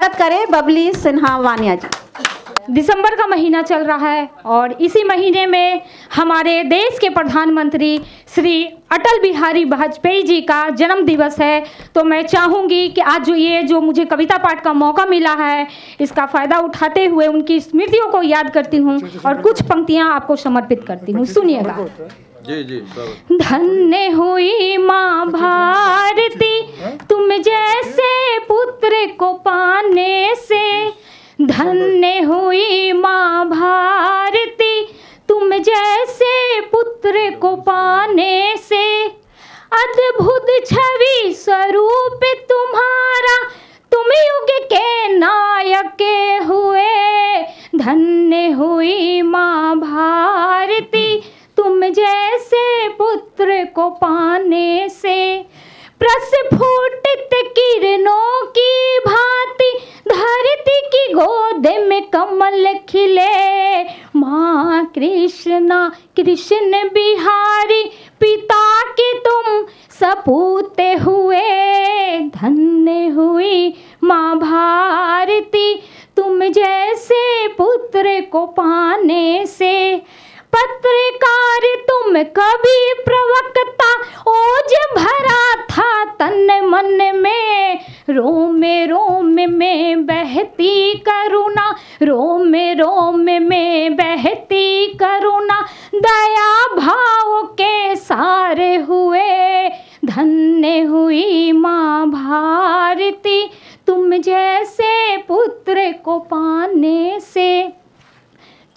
स्वागत करें बबली सिन्हा वानिया जी दिसंबर का महीना चल रहा है और इसी महीने में हमारे देश के प्रधानमंत्री श्री अटल बिहारी वाजपेयी जी का जन्म दिवस है तो मैं चाहूँगी कि आज जो ये जो मुझे कविता पाठ का मौका मिला है इसका फ़ायदा उठाते हुए उनकी स्मृतियों को याद करती हूँ और कुछ पंक्तियाँ आपको समर्पित करती हूँ सुनिएगा धन्य हुई माँ भा धन्य हुई माँ भारती तुम जैसे पुत्र को पाने से अद्भुत छवि स्वरूप तुम्हारा तुम युग के नायक हुए धन्य हुई माँ भारती तुम जैसे पुत्र को पाने से कमल खिले माँ कृष्णा कृष्ण बिहारी पिता के तुम सपूते हुए धन्य हुई माँ भारती तुम जैसे पुत्र को पाने से पत्रकार तुम कभी प्रवक्ता ओज भरा था तन मन में रोमे रोम में बहती करुणा रोम रोम में बहती करुणा दया भाव के सारे हुए धन्य हुई माँ भारती तुम जैसे पुत्र को पाने से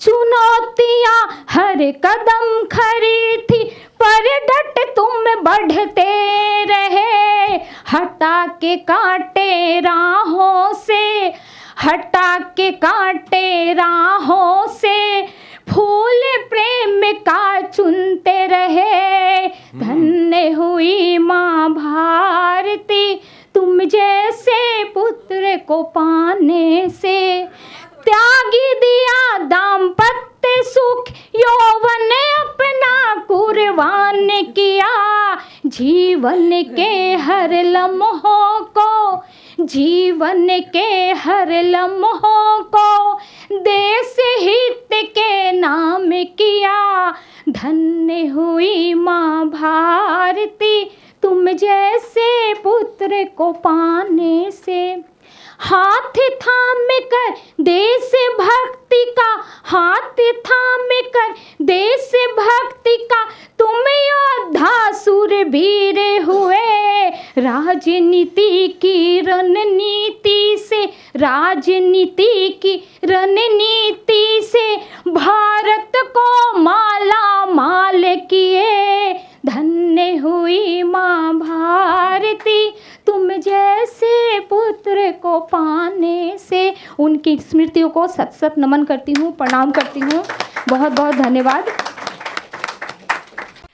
चुनौतियाँ हर कदम खरी थी के काटे राहों से हटा के काटे राहों से फूल प्रेम का चुनते रहे धन्य हुई माँ भारती तुम जैसे पुत्र को पाने से त्यागी दिया दाम्पत्य सुख यौवन अपना कुर्बान किया जीवन के हर लम्हों को जीवन के हर लम्हों को देश हित के नाम किया धन्य हुई माँ भारती तुम जैसे पुत्र को पाने से हाथ थाम कर देश भक्ति का हाथ थाम कर देश भक्ति का तुम्हें और धन भिड़े हुए राजनीति की रणनीति से राजनीति की रणनीति से भारत को माला माल किए धन्य हुई माँ भारती तुम जैसे पुत्र को पाने से उनकी स्मृतियों को सत सत नमन करती हूँ प्रणाम करती हूँ बहुत बहुत धन्यवाद